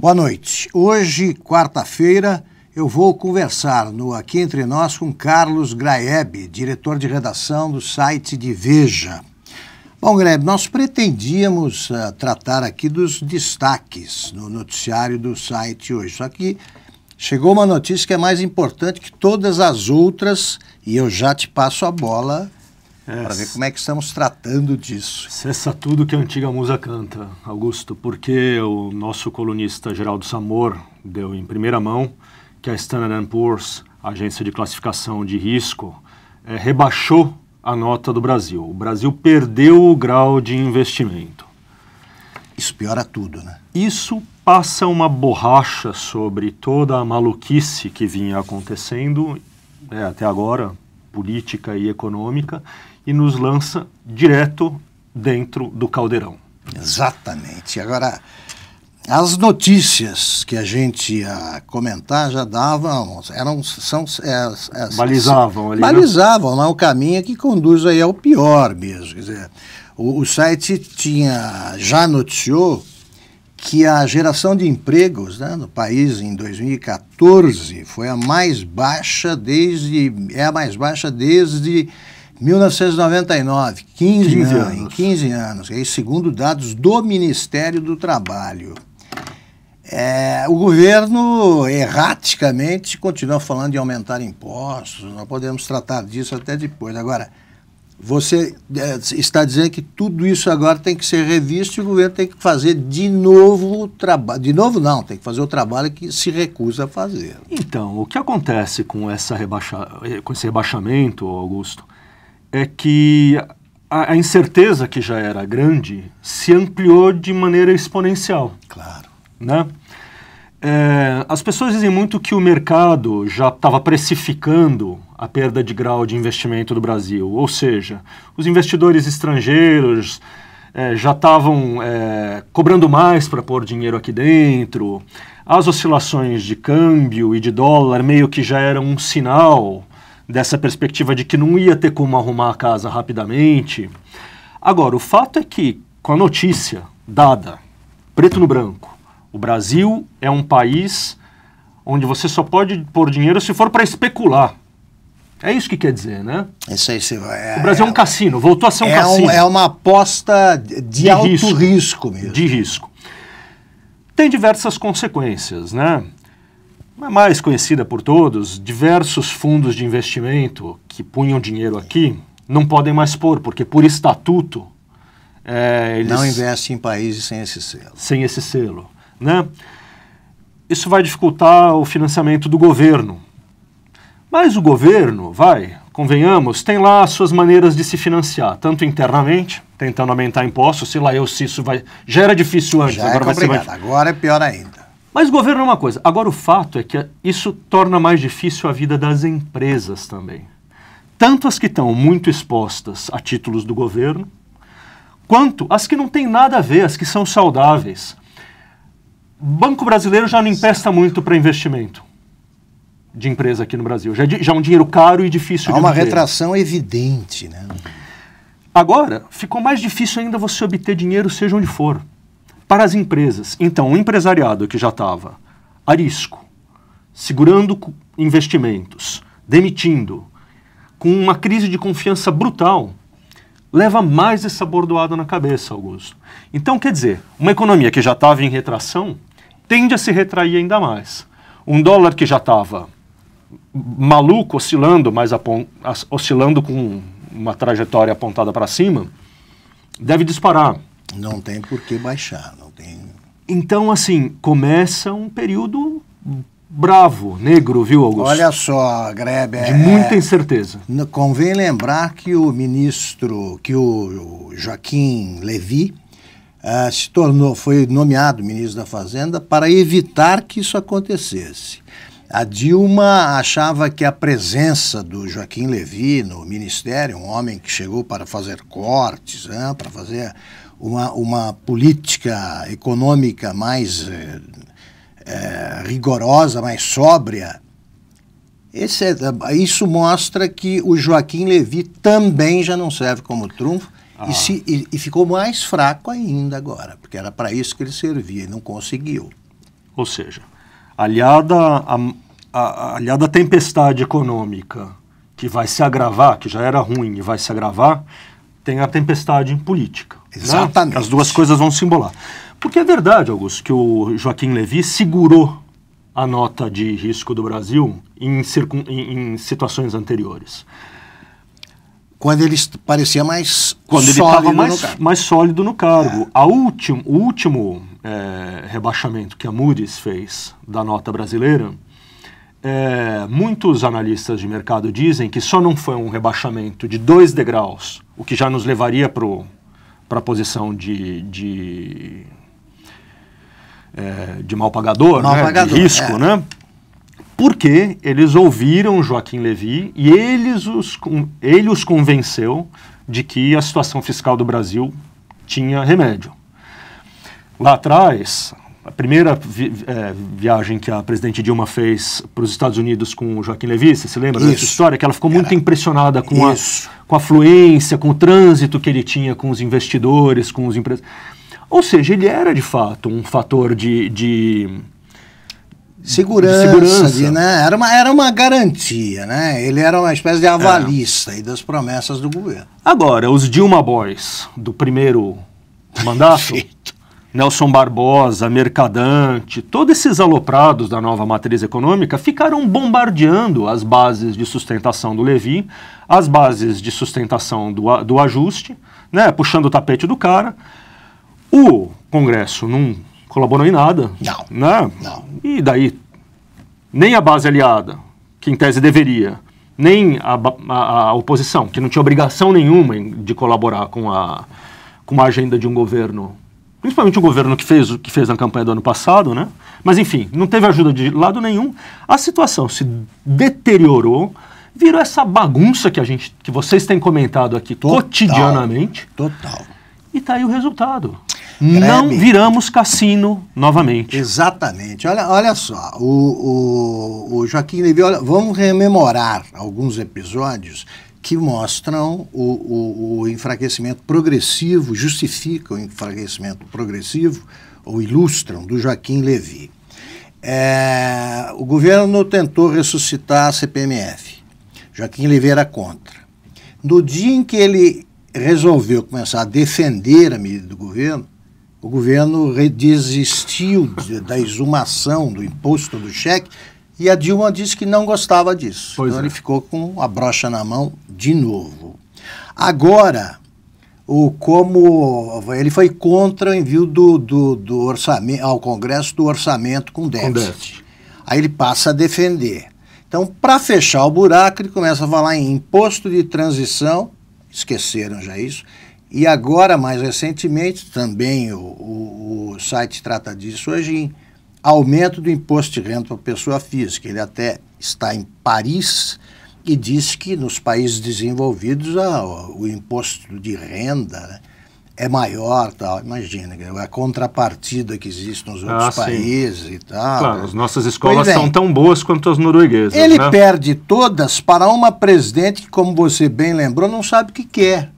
Boa noite. Hoje, quarta-feira, eu vou conversar no Aqui Entre Nós com Carlos Graeb, diretor de redação do site de Veja. Bom, Graeb, nós pretendíamos uh, tratar aqui dos destaques no noticiário do site hoje, só que chegou uma notícia que é mais importante que todas as outras e eu já te passo a bola é, para ver como é que estamos tratando disso. Cessa tudo que a antiga musa canta, Augusto, porque o nosso colunista Geraldo Samor deu em primeira mão que a Standard Poor's, agência de classificação de risco, é, rebaixou a nota do Brasil. O Brasil perdeu o grau de investimento. Isso piora tudo, né? Isso passa uma borracha sobre toda a maluquice que vinha acontecendo é, até agora, política e econômica, e nos lança direto dentro do caldeirão. Exatamente. Agora, as notícias que a gente ia comentar já davam, eram, são, é, é, balizavam ali, né? balizavam né? lá o caminho que conduz aí ao pior mesmo. Quer dizer, o, o site tinha já noticiou que a geração de empregos né, no país em 2014 foi a mais baixa desde é a mais baixa desde 1999, 15, 15 anos, em 15 anos, aí, segundo dados do Ministério do Trabalho. É, o governo erraticamente continua falando de aumentar impostos, nós podemos tratar disso até depois. Agora, você é, está dizendo que tudo isso agora tem que ser revisto e o governo tem que fazer de novo o trabalho. De novo, não, tem que fazer o trabalho que se recusa a fazer. Então, o que acontece com, essa rebaixa com esse rebaixamento, Augusto? é que a, incerteza que já era grande se ampliou de maneira exponencial. Claro. Né? É, as pessoas dizem muito que o mercado já estava precificando a perda de grau de investimento do Brasil, ou seja, os investidores estrangeiros é, já estavam é, cobrando mais para pôr dinheiro aqui dentro, as oscilações de câmbio e de dólar meio que já eram um sinal dessa perspectiva de que não ia ter como arrumar a casa rapidamente. Agora, o fato é que, com a notícia dada, preto no branco, o Brasil é um país onde você só pode pôr dinheiro se for para especular. É isso que quer dizer, né? Isso aí. Se, é, o Brasil é, é um cassino, voltou a ser um é cassino. Um, é uma aposta de, de alto risco, risco mesmo. De risco. Tem diversas consequências, né? mais conhecida por todos, diversos fundos de investimento que punham dinheiro aqui não podem mais pôr, porque por estatuto. É, eles não investem em países sem esse selo. Sem esse selo. Né? Isso vai dificultar o financiamento do governo. Mas o governo, vai, convenhamos, tem lá suas maneiras de se financiar, tanto internamente, tentando aumentar impostos, sei lá eu se isso vai. Já era difícil antes, Já é agora é vai ser mais. Agora é pior ainda. Mas o governo é uma coisa. Agora, o fato é que isso torna mais difícil a vida das empresas também. Tanto as que estão muito expostas a títulos do governo, quanto as que não têm nada a ver, as que são saudáveis. Banco brasileiro já não empresta muito para investimento de empresa aqui no Brasil. Já é, já é um dinheiro caro e difícil Há de obter. Há uma retração evidente, né? Agora, ficou mais difícil ainda você obter dinheiro, seja onde for para as empresas. Então, o empresariado que já estava a risco, segurando investimentos, demitindo, com uma crise de confiança brutal, leva mais essa bordoada na cabeça, Augusto. Então, quer dizer, uma economia que já estava em retração tende a se retrair ainda mais. Um dólar que já estava maluco, oscilando, mas oscilando com uma trajetória apontada para cima, deve disparar. Não tem por que baixar, não tem. Então, assim, começa um período bravo, negro, viu, Augusto? Olha só, Grebe. De muita é, incerteza. Convém lembrar que o ministro, que o Joaquim Levi, é, se tornou, foi nomeado ministro da Fazenda para evitar que isso acontecesse. A Dilma achava que a presença do Joaquim Levi no ministério, um homem que chegou para fazer cortes, né, para fazer uma, uma política econômica mais é, é, rigorosa, mais sóbria, esse, é, isso mostra que o Joaquim Levi também já não serve como trunfo e, ah. se, e, e, ficou mais fraco ainda agora, porque era para isso que ele servia e não conseguiu. Ou seja, aliada a, a, aliada tempestade econômica, que vai se agravar, que já era ruim e vai se agravar, tem a tempestade em política. Exatamente. As duas coisas vão se embolar. Porque é verdade, Augusto, que o Joaquim Levy segurou a nota de risco do Brasil em, em, em situações anteriores. Quando ele parecia mais Quando sólido ele estava mais, mais sólido no cargo. É. A últim, o último é, rebaixamento que a Moody's fez da nota brasileira, é, muitos analistas de mercado dizem que só não foi um rebaixamento de dois degraus, o que já nos levaria para o para a posição de, de, é, de mal pagador, mal né? pagador de risco, é. né? Porque eles ouviram Joaquim Levy e eles os, ele os convenceu de que a situação fiscal do Brasil tinha remédio. Lá atrás, a primeira vi, é, viagem que a presidente Dilma fez para os Estados Unidos com o Joaquim Levy, você se lembra dessa história? Que ela ficou muito Era. É. impressionada com Isso. a, com a fluência, com o trânsito que ele tinha com os investidores, com os empresários. Ou seja, ele era de fato um fator de, de segurança, de segurança. De, né? era, uma, era uma garantia, né? Ele era uma espécie de é. avalista é. das promessas do governo. Agora, os Dilma Boys do primeiro mandato Nelson Barbosa, Mercadante, todos esses aloprados da nova matriz econômica ficaram bombardeando as bases de sustentação do Levi, as bases de sustentação do, do ajuste, né, puxando o tapete do cara. O Congresso não colaborou em nada. Não. Né? não. E daí, nem a base aliada, que em tese deveria, nem a, a, a oposição, que não tinha obrigação nenhuma de colaborar com a, com a agenda de um governo principalmente o governo que fez, que fez na campanha do ano passado, né? Mas enfim, não teve ajuda de lado nenhum. A situação se deteriorou, virou essa bagunça que a gente, que vocês têm comentado aqui total, cotidianamente. Total. E tá aí o resultado. Grebe. Não viramos cassino novamente. Exatamente. Olha, olha só, o, o, o Joaquim Levy, olha, vamos rememorar alguns episódios que mostram o, o, o, enfraquecimento progressivo, justificam o enfraquecimento progressivo, ou ilustram, do Joaquim Levy. É, o governo tentou ressuscitar a CPMF. Joaquim Levi era contra. No dia em que ele resolveu começar a defender a medida do governo, o governo desistiu da exumação do imposto do cheque e a Dilma disse que não gostava disso. Pois então é. ele ficou com a brocha na mão de novo. Agora, o como ele foi contra o envio do, do, do orçamento ao Congresso do orçamento com déficit. com déficit. Aí ele passa a defender. Então, para fechar o buraco, ele começa a falar em imposto de transição, esqueceram já isso. E agora, mais recentemente, também o, o, o site trata disso hoje, aumento do imposto de renda para pessoa física. Ele até está em Paris e diz que nos países desenvolvidos ah, o imposto de renda né, é maior, tal. Imagina, a contrapartida que existe nos outros ah, países e tal. Claro, né. as nossas escolas bem, são tão boas quanto as norueguesas. Ele né? perde todas para uma presidente que, como você bem lembrou, não sabe o que quer.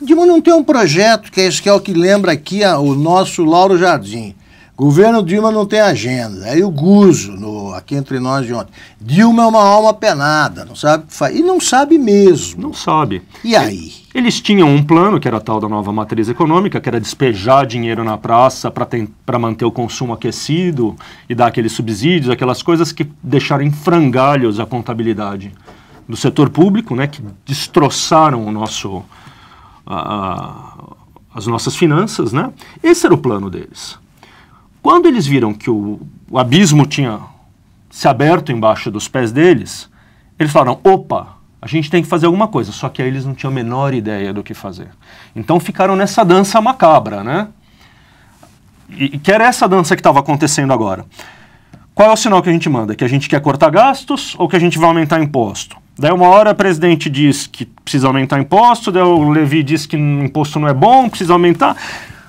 É. Dilma não tem um projeto, que é isso que é o que lembra aqui a, ah, o nosso Lauro Jardim. Governo Dilma não tem agenda. Aí o Guzo, no, aqui entre nós de ontem. Dilma é uma alma penada, não sabe o que faz. E não sabe mesmo. Não sabe. E aí? Eles tinham um plano, que era tal da nova matriz econômica, que era despejar dinheiro na praça para manter o consumo aquecido e dar aqueles subsídios, aquelas coisas que deixaram em frangalhos a contabilidade do setor público, né, que destroçaram o nosso, a, a, as nossas finanças. Né? Esse era o plano deles. Quando eles viram que o, o abismo tinha se aberto embaixo dos pés deles, eles falaram: opa, a gente tem que fazer alguma coisa. Só que aí eles não tinham a menor ideia do que fazer. Então ficaram nessa dança macabra, né? E, que era essa dança que estava acontecendo agora. Qual é o sinal que a gente manda? Que a gente quer cortar gastos ou que a gente vai aumentar imposto? Daí uma hora o presidente diz que precisa aumentar imposto, daí o Levi diz que imposto não é bom, precisa aumentar.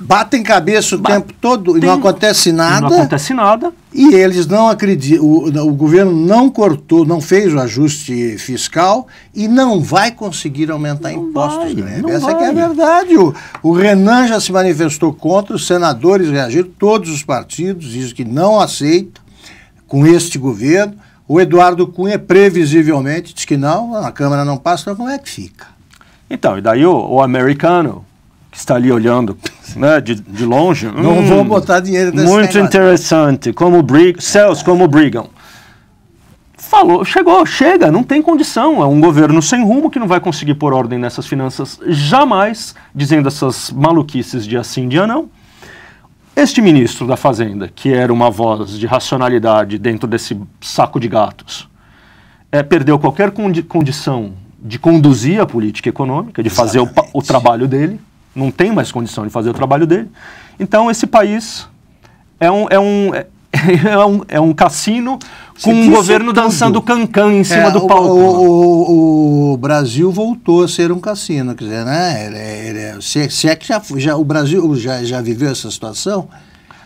Batem cabeça o tempo todo e não acontece nada. Não acontece nada. E eles não acreditam, o, o governo não cortou, não fez o ajuste fiscal e não vai conseguir aumentar não impostos. Vai, né? Essa é é a verdade. O, o Renan já se manifestou contra, os senadores reagiram, todos os partidos, dizem que não aceitam com este governo. O Eduardo Cunha, previsivelmente, diz que não, a Câmara não passa, então como é que fica? Então, e daí o, o americano, que está ali olhando né, de, de longe. Não hum, vou botar dinheiro nesse Muito negócio. Né? interessante. Como brigam, céus, como brigam. Falou, chegou, chega, não tem condição. É um governo sem rumo que não vai conseguir pôr ordem nessas finanças jamais, dizendo essas maluquices de assim, dia não. Este ministro da Fazenda, que era uma voz de racionalidade dentro desse saco de gatos, é, perdeu qualquer condi condição de conduzir a política econômica, de Exatamente. fazer o, o trabalho dele não tem mais condição de fazer o trabalho dele. Então, esse país é um, é um, é, é um, é um cassino com um governo tudo. dançando cancan em cima é, do palco. O, o, o, Brasil voltou a ser um cassino, quer dizer, né? Ele, é, ele, é, se, se, é que já, já, o Brasil já, já viveu essa situação,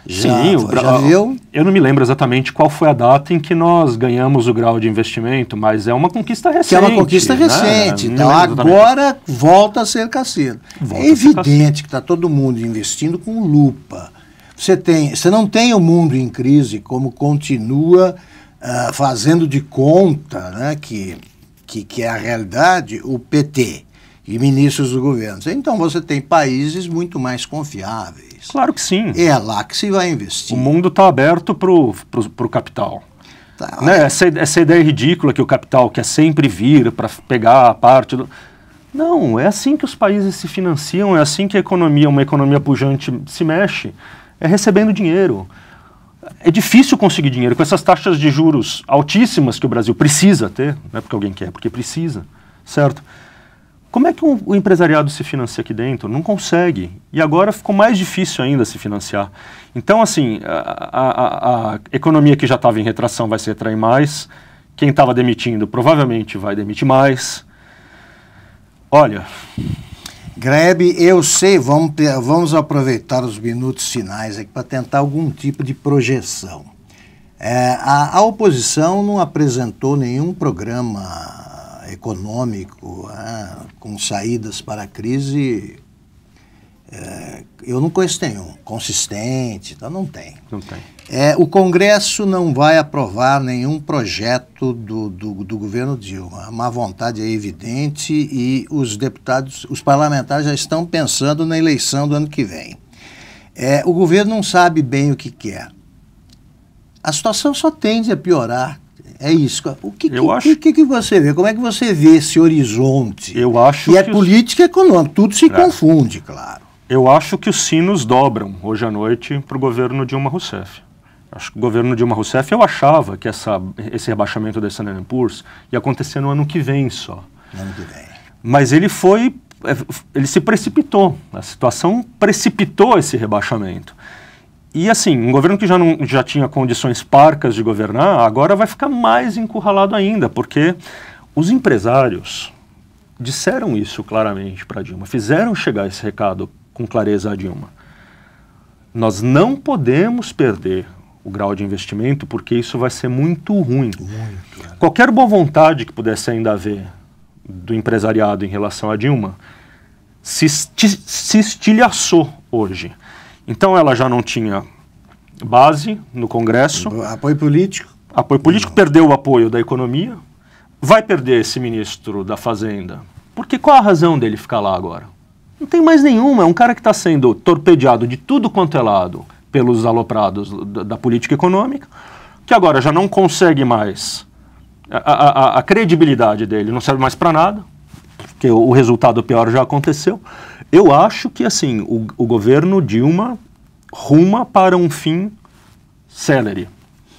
já, Sim, o Bra... já viu? Eu não me lembro exatamente qual foi a data em que nós ganhamos o grau de investimento, mas é uma conquista recente. Que é uma conquista né? recente. Não então agora volta a ser cassino. Volta é evidente que está todo mundo investindo com lupa. Você, tem, você não tem o mundo em crise como continua uh, fazendo de conta né, que, que, que é a realidade o PT e ministros do governo. Então você tem países muito mais confiáveis. Claro que sim. É lá que se vai investir. O mundo está aberto para o capital. Tá, né? essa, essa ideia ridícula que o capital quer sempre vir para pegar a parte do. Não, é assim que os países se financiam, é assim que a economia, uma economia pujante, se mexe. É recebendo dinheiro. É difícil conseguir dinheiro com essas taxas de juros altíssimas que o Brasil precisa ter, não é porque alguém quer, é porque precisa, certo? Como é que um, o empresariado se financia aqui dentro? Não consegue. E agora ficou mais difícil ainda se financiar. Então, assim, a, a, a economia que já estava em retração vai se retrair mais. Quem estava demitindo provavelmente vai demitir mais. Olha. Grebe, eu sei, vamos, vamos aproveitar os minutos finais aqui para tentar algum tipo de projeção. É, a, a oposição não apresentou nenhum programa econômico, ah, com saídas para a crise, é, eu não conheço nenhum consistente, então não tem. Não tem. É, o Congresso não vai aprovar nenhum projeto do, do, do, governo Dilma. A má vontade é evidente e os deputados, os parlamentares já estão pensando na eleição do ano que vem. É, o governo não sabe bem o que quer. A situação só tende a piorar é isso. O que, eu que, acho... que, que você vê? Como é que você vê esse horizonte? Eu acho e é que é política e econômica, tudo se é. confunde, claro. Eu acho que os sinos dobram hoje à noite para o governo Dilma Rousseff. Acho que o governo Dilma Rousseff, eu achava que essa, esse rebaixamento da Standard Poor's ia acontecer no ano que vem só. No ano que vem. Mas ele foi, é, ele se precipitou. A situação precipitou esse rebaixamento. E assim, um governo que já, não, já tinha condições parcas de governar, agora vai ficar mais encurralado ainda, porque os empresários disseram isso claramente para Dilma, fizeram chegar esse recado com clareza a Dilma. Nós não podemos perder o grau de investimento, porque isso vai ser muito ruim. Muito, é. Qualquer boa vontade que pudesse ainda haver do empresariado em relação a Dilma se, se estilhaçou hoje. Então ela já não tinha base no Congresso. Apoio político? Apoio político, não. perdeu o apoio da economia. Vai perder esse ministro da Fazenda. Porque qual a razão dele ficar lá agora? Não tem mais nenhuma. É um cara que está sendo torpedeado de tudo quanto é lado pelos aloprados da, da política econômica, que agora já não consegue mais. A, a, a credibilidade dele não serve mais para nada, porque o, o resultado pior já aconteceu. Eu acho que assim o, o governo Dilma ruma para um fim celere.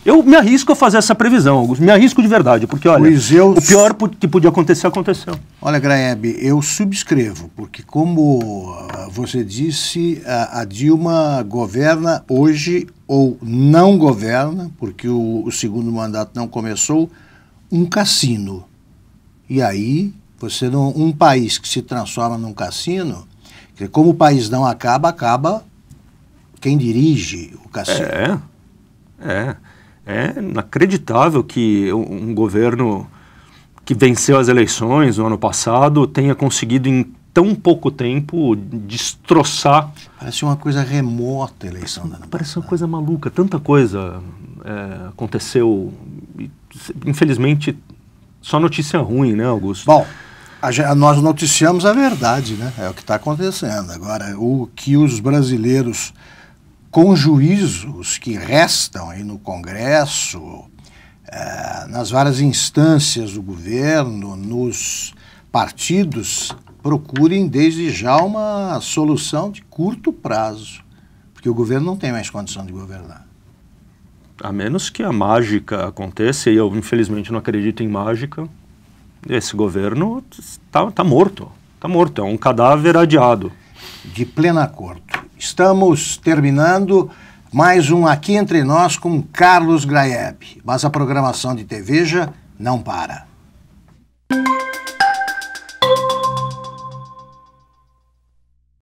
Eu me arrisco a fazer essa previsão, Augusto. Me arrisco de verdade, porque olha, eu... o pior que podia acontecer aconteceu. Olha, Graeb, eu subscrevo, porque como ah, você disse, a Dilma governa hoje ou não governa, porque o, o segundo mandato não começou, um cassino. E aí, você não, um país que se transforma num cassino, como o país não acaba, acaba quem dirige o cacete. É, é. É inacreditável que um, governo que venceu as eleições no ano passado tenha conseguido em tão pouco tempo destroçar. Parece uma coisa remota a eleição da Parece uma coisa maluca. Tanta coisa é, aconteceu. Infelizmente, só notícia ruim, né, Augusto? Bom, a, nós noticiamos a verdade, né? É o que está acontecendo. Agora, o que os brasileiros, com juízos que restam aí no Congresso, é, nas várias instâncias do governo, nos partidos, procurem desde já uma solução de curto prazo, porque o governo não tem mais condição de governar. A menos que a mágica aconteça, e eu infelizmente não acredito em mágica, esse governo está tá morto. Está morto, é um cadáver adiado. De pleno acordo. Estamos terminando mais um Aqui Entre Nós com Carlos Graeb. Mas a programação de TVja não para.